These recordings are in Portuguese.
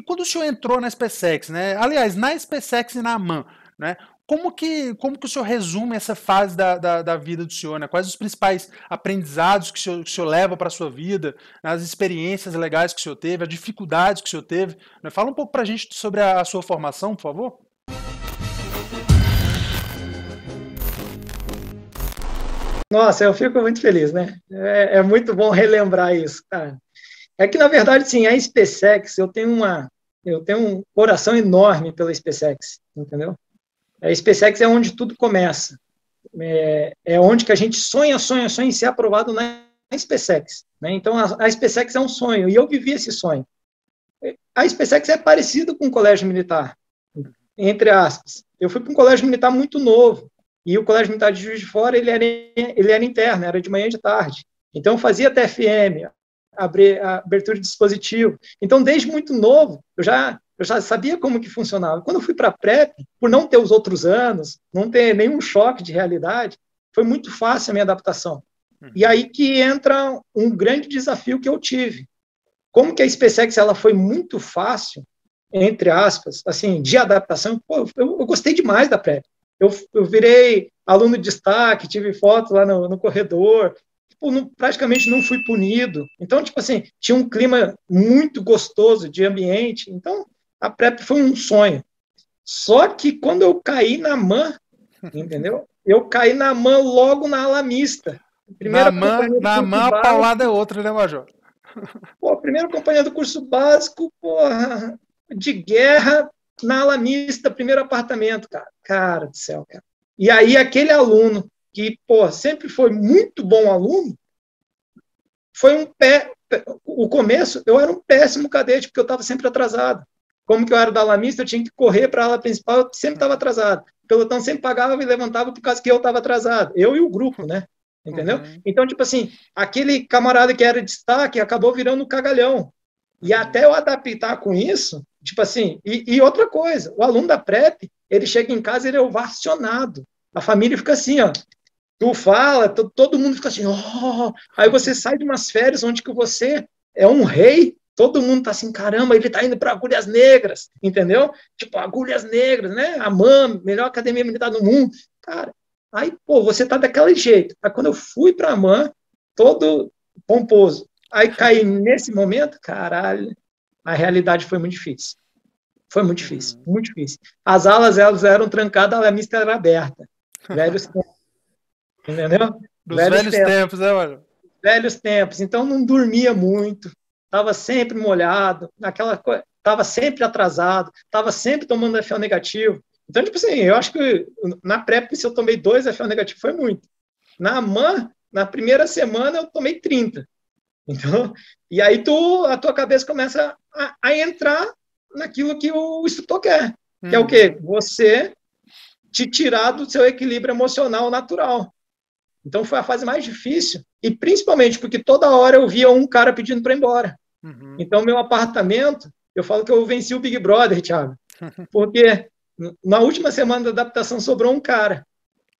E quando o senhor entrou na SpaceX, né? Aliás, na SpaceX e na AMAN, né? Como que, como que o senhor resume essa fase da, da, da, vida do senhor? Né? Quais os principais aprendizados que o senhor, que o senhor leva para a sua vida, né? as experiências legais que o senhor teve, as dificuldades que o senhor teve? Né? Fala um pouco para a gente sobre a, a sua formação, por favor. Nossa, eu fico muito feliz, né? É, é muito bom relembrar isso, cara. É que, na verdade, sim, a SpaceX, eu tenho, uma, eu tenho um coração enorme pela SpaceX, entendeu? A SpaceX é onde tudo começa. É, é onde que a gente sonha, sonha, sonha em ser aprovado na SpaceX. Né? Então, a, a SpaceX é um sonho, e eu vivi esse sonho. A SpaceX é parecido com o colégio militar, entre aspas. Eu fui para um colégio militar muito novo, e o colégio militar de Juiz de Fora, ele era, ele era interno, era de manhã e de tarde. Então, eu fazia TFM, abrir, abertura de dispositivo. Então, desde muito novo, eu já, eu já sabia como que funcionava. Quando eu fui para a PrEP, por não ter os outros anos, não ter nenhum choque de realidade, foi muito fácil a minha adaptação. Hum. E aí que entra um grande desafio que eu tive. Como que a SpaceX ela foi muito fácil, entre aspas, assim, de adaptação, pô, eu, eu gostei demais da PrEP. Eu, eu virei aluno de destaque, tive foto lá no, no corredor, praticamente não fui punido. Então, tipo assim, tinha um clima muito gostoso de ambiente. Então, a PrEP foi um sonho. Só que quando eu caí na MAN, entendeu? Eu caí na MAN logo na ala mista. Primeira na MAN, na MAN a paulada é outra, né, Major? Pô, primeira companhia do curso básico, porra, de guerra, na ala mista, primeiro apartamento, cara. Cara do céu, cara. E aí, aquele aluno que pô, sempre foi muito bom aluno, foi um pé. O começo, eu era um péssimo cadete, porque eu estava sempre atrasado. Como que eu era da alamista, mista, eu tinha que correr para a ala principal, eu sempre estava atrasado. O pelotão sempre pagava e levantava por causa que eu estava atrasado. Eu e o grupo, né? Entendeu? Uhum. Então, tipo assim, aquele camarada que era destaque acabou virando um cagalhão. E uhum. até eu adaptar com isso, tipo assim, e, e outra coisa, o aluno da PrEP, ele chega em casa, ele é ovacionado. A família fica assim, ó, tu fala, todo mundo fica assim, oh! aí você sai de umas férias onde que você é um rei, todo mundo tá assim, caramba, ele tá indo para agulhas negras, entendeu? Tipo, agulhas negras, né? A MAM, melhor academia militar do mundo. Cara, aí, pô, você tá daquele jeito. Aí quando eu fui para a MAM, todo pomposo, aí caí nesse momento, caralho, a realidade foi muito difícil. Foi muito difícil, uhum. muito difícil. As alas, elas eram trancadas, a minha era aberta. Velho. Entendeu? Dos velhos, velhos tempos. tempos, né, mano? Velhos tempos. Então não dormia muito, estava sempre molhado, naquela coisa, estava sempre atrasado, estava sempre tomando FL negativo. Então, tipo assim, eu acho que na PrEP, se eu tomei dois FL negativo, foi muito. Na MAN, na primeira semana, eu tomei 30. Então, e aí tu, a tua cabeça começa a, a entrar naquilo que o instrutor quer, que hum. é o uhum. quê? Você te tirar do seu equilíbrio emocional natural. Então foi a fase mais difícil, e principalmente porque toda hora eu via um cara pedindo para ir embora. Uhum. Então, meu apartamento, eu falo que eu venci o Big Brother, Thiago, porque na última semana da adaptação sobrou um cara.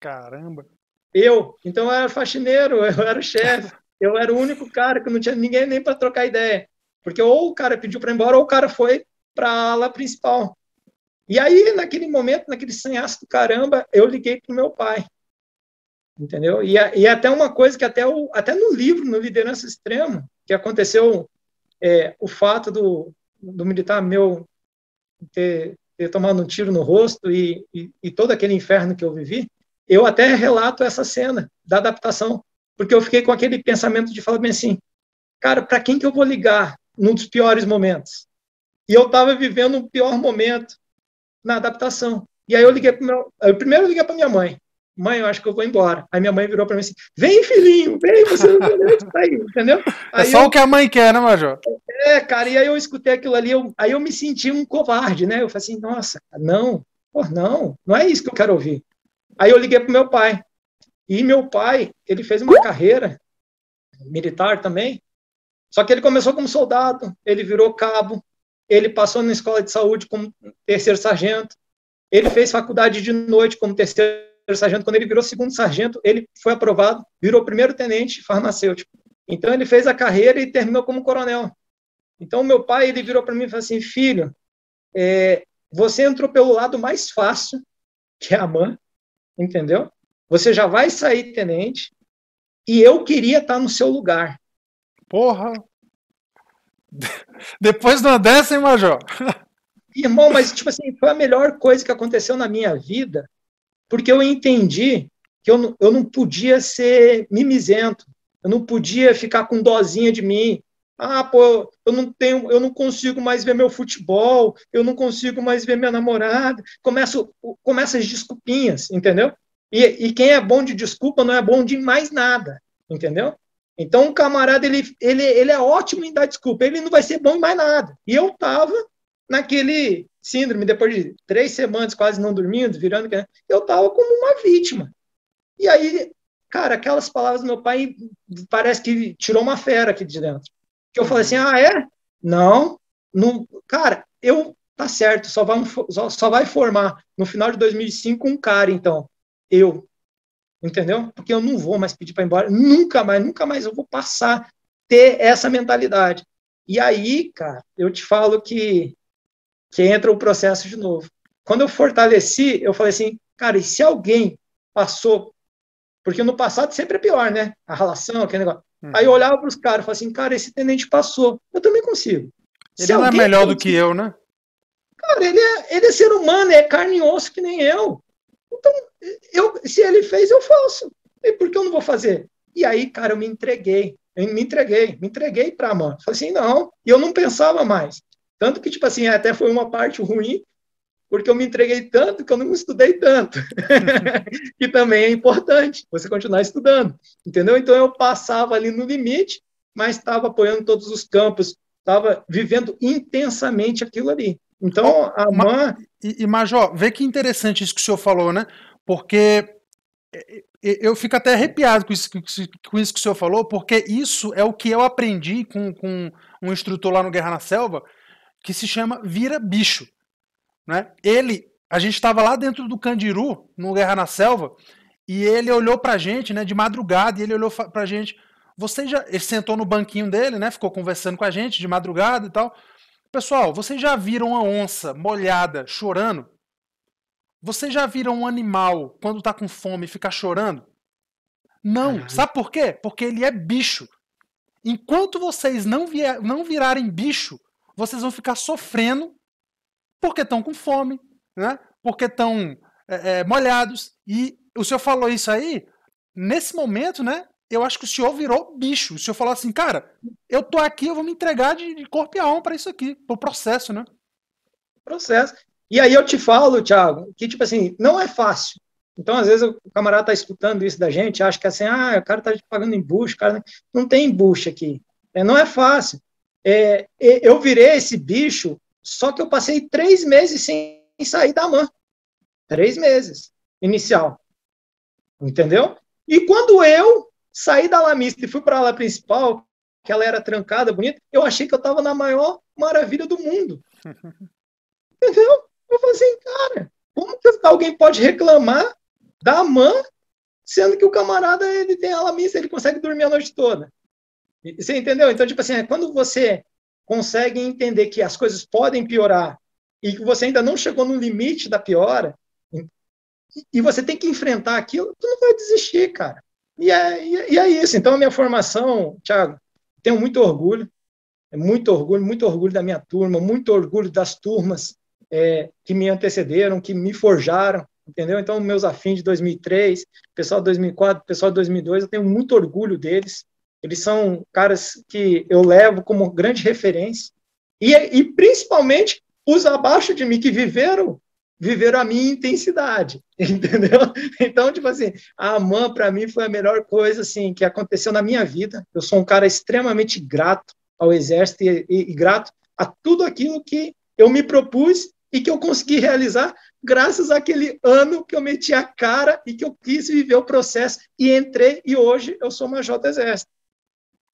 Caramba! Eu. Então, eu era faxineiro, eu era o chefe, eu era o único cara que não tinha ninguém nem para trocar ideia. Porque ou o cara pediu para ir embora, ou o cara foi para a ala principal. E aí, naquele momento, naquele sanhaço do caramba, eu liguei para meu pai entendeu? E, e até uma coisa que até, o, até no livro, no Liderança Extrema, que aconteceu é, o fato do, do militar meu ter, ter tomado um tiro no rosto e, e, e, todo aquele inferno que eu vivi, eu até relato essa cena da adaptação, porque eu fiquei com aquele pensamento de falar bem assim, cara, para quem que eu vou ligar num dos piores momentos? E eu estava vivendo um pior momento na adaptação. E aí eu liguei para meu... primeiro eu liguei para minha mãe, mãe, eu acho que eu vou embora. Aí minha mãe virou para mim assim, vem filhinho, vem, você não tá aí, entendeu? Aí é só eu... o que a mãe quer, né, Major? É, cara, e aí eu escutei aquilo ali, eu... aí eu me senti um covarde, né? Eu falei assim, nossa, não, pô, não, não é isso que eu quero ouvir. Aí eu liguei pro meu pai, e meu pai, ele fez uma carreira militar também, só que ele começou como soldado, ele virou cabo, ele passou na escola de saúde como terceiro sargento, ele fez faculdade de noite como terceiro sargento, quando ele virou segundo sargento, ele foi aprovado, virou primeiro tenente farmacêutico. Então ele fez a carreira e terminou como coronel. Então meu pai ele virou para mim e falou assim, filho, é, você entrou pelo lado mais fácil, que é a mãe, entendeu? Você já vai sair tenente e eu queria estar tá no seu lugar. Porra! Depois não dessa, hein, Major? Irmão, mas tipo assim, foi a melhor coisa que aconteceu na minha vida, porque eu entendi que eu não, eu não podia ser mimizento, eu não podia ficar com dozinha de mim. Ah, pô, eu não tenho, eu não consigo mais ver meu futebol, eu não consigo mais ver minha namorada. Começo, começa as desculpinhas, entendeu? E, e quem é bom de desculpa não é bom de mais nada, entendeu? Então o camarada ele, ele, ele é ótimo em dar desculpa, ele não vai ser bom em mais nada. E eu tava naquele síndrome, depois de três semanas quase não dormindo, virando, né, eu estava como uma vítima. E aí, cara, aquelas palavras do meu pai parece que tirou uma fera aqui de dentro. Que eu falei assim: ah, é? Não, não cara, eu. Tá certo, só vai, só, só vai formar no final de 2005 um cara, então. Eu. Entendeu? Porque eu não vou mais pedir para ir embora. Nunca mais, nunca mais eu vou passar ter essa mentalidade. E aí, cara, eu te falo que que entra o processo de novo. Quando eu fortaleci, eu falei assim, cara, e se alguém passou? Porque no passado sempre é pior, né? A relação, aquele negócio. Uhum. Aí eu olhava para os caras e falava assim, cara, esse tenente passou, eu também consigo. Ele se não é melhor do que eu, né? Cara, ele é, ele é ser humano, é carne e osso que nem eu. Então, eu, se ele fez, eu faço. E por que eu não vou fazer? E aí, cara, eu me entreguei. Eu me entreguei, me entreguei para a Falei assim, não. E eu não pensava mais. Tanto que, tipo assim, até foi uma parte ruim, porque eu me entreguei tanto que eu não estudei tanto. que também é importante você continuar estudando, entendeu? Então eu passava ali no limite, mas estava apoiando todos os campos, estava vivendo intensamente aquilo ali. Então, oh, a Man... e, e, Major, vê que interessante isso que o senhor falou, né? Porque é, é, eu fico até arrepiado com isso, com isso que o senhor falou, porque isso é o que eu aprendi com, com um instrutor lá no Guerra na Selva, que se chama Vira Bicho. Né? Ele, a gente estava lá dentro do Candiru, no Guerra na Selva, e ele olhou pra gente, né, de madrugada, e ele olhou pra gente, vocês já, ele sentou no banquinho dele, né, ficou conversando com a gente de madrugada e tal. Pessoal, vocês já viram uma onça molhada chorando? Vocês já viram um animal quando tá com fome ficar chorando? Não, sabe por quê? Porque ele é bicho. Enquanto vocês não, vier, não virarem bicho, vocês vão ficar sofrendo porque estão com fome, né? porque estão é, é, molhados. E o senhor falou isso aí, nesse momento, né? Eu acho que o senhor virou bicho. O senhor falou assim, cara, eu tô aqui, eu vou me entregar de, de corpo e alma para isso aqui, pro processo, né? Processo. E aí eu te falo, Thiago, que tipo assim, não é fácil. Então, às vezes, o camarada tá escutando isso da gente, acha que assim, ah, o cara tá pagando embuste, cara. Não tem embuste aqui. É, não é fácil. É, eu virei esse bicho, só que eu passei três meses sem sair da mãe. Três meses inicial. Entendeu? E quando eu saí da Lamista e fui para a ala principal, que ela era trancada, bonita, eu achei que eu estava na maior maravilha do mundo. Entendeu? Eu falei assim, cara, como que alguém pode reclamar da mãe, sendo que o camarada ele tem ala mista, ele consegue dormir a noite toda? Você entendeu? Então, tipo assim, é quando você consegue entender que as coisas podem piorar e que você ainda não chegou no limite da piora, e você tem que enfrentar aquilo, tu não vai desistir, cara. É, e é, e é isso. Então, a minha formação, Thiago, tenho muito orgulho, muito orgulho, muito orgulho da minha turma, muito orgulho das turmas é, que me antecederam, que me forjaram, entendeu? Então, meus afins de 2003, pessoal de 2004, pessoal de 2002, eu tenho muito orgulho deles, eles são caras que eu levo como grande referência. E, e principalmente os abaixo de mim que viveram viveram a minha intensidade, entendeu? Então, tipo assim, a Amã para mim foi a melhor coisa assim que aconteceu na minha vida. Eu sou um cara extremamente grato ao exército e, e, e grato a tudo aquilo que eu me propus e que eu consegui realizar graças àquele ano que eu meti a cara e que eu quis viver o processo e entrei e hoje eu sou uma J Exército.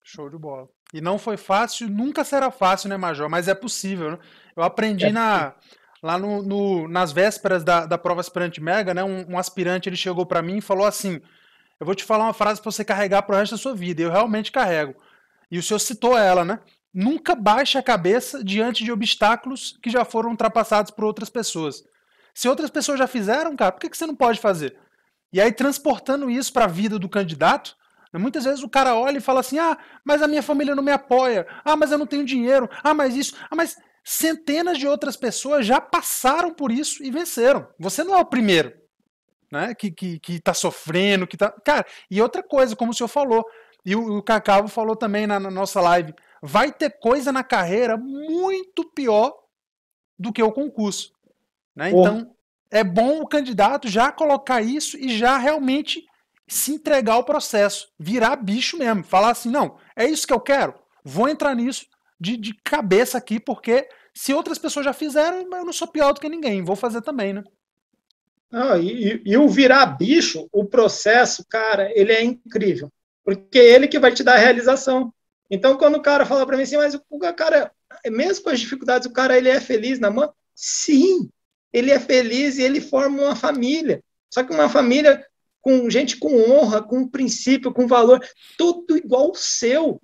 Show de bola. E não foi fácil, nunca será fácil, né, Major? Mas é possível. Né? Eu aprendi é na, lá no, no, nas vésperas da, da prova aspirante mega, né? Um, um aspirante ele chegou para mim e falou assim: Eu vou te falar uma frase para você carregar para o resto da sua vida. E eu realmente carrego. E o senhor citou ela, né? Nunca baixe a cabeça diante de obstáculos que já foram ultrapassados por outras pessoas. Se outras pessoas já fizeram, cara, por que, que você não pode fazer? E aí, transportando isso para a vida do candidato, Muitas vezes o cara olha e fala assim: ah, mas a minha família não me apoia, ah, mas eu não tenho dinheiro, ah, mas isso, ah, mas centenas de outras pessoas já passaram por isso e venceram. Você não é o primeiro né, que, que, que tá sofrendo, que tá. Cara, e outra coisa, como o senhor falou, e o, o Cacavo falou também na, na nossa live: vai ter coisa na carreira muito pior do que o concurso. Né? Então, é bom o candidato já colocar isso e já realmente se entregar ao processo, virar bicho mesmo, falar assim: não, é isso que eu quero, vou entrar nisso de, de cabeça aqui, porque se outras pessoas já fizeram, eu não sou pior do que ninguém, vou fazer também, né? Ah, e, e, o virar bicho, o processo, cara, ele é incrível. Porque é ele que vai te dar a realização. Então, quando o cara fala para mim assim, mas o cara, mesmo com as dificuldades, o cara ele é feliz na mão? Sim, ele é feliz e ele forma uma família. Só que uma família com gente com honra, com princípio, com valor, tudo igual o seu.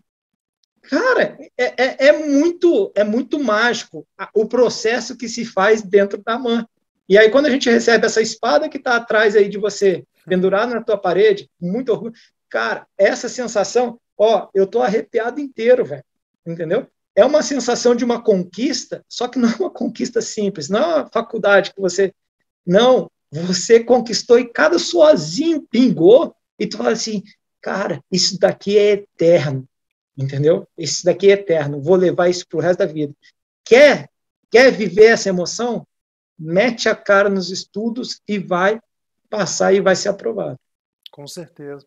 Cara, é, é, é, muito é muito mágico o processo que se faz dentro da mãe. E aí, quando a gente recebe essa espada que está atrás aí de você, pendurada na tua parede, muito orgulho, cara, essa sensação, ó, eu tô arrepiado inteiro, velho, entendeu? É uma sensação de uma conquista, só que não é uma conquista simples, não é uma faculdade que você... Não, você conquistou e cada sozinho pingou, e tu fala assim, cara, isso daqui é eterno, entendeu? Isso daqui é eterno, vou levar isso pro resto da vida. Quer, quer viver essa emoção? Mete a cara nos estudos e vai passar e vai ser aprovado. Com certeza.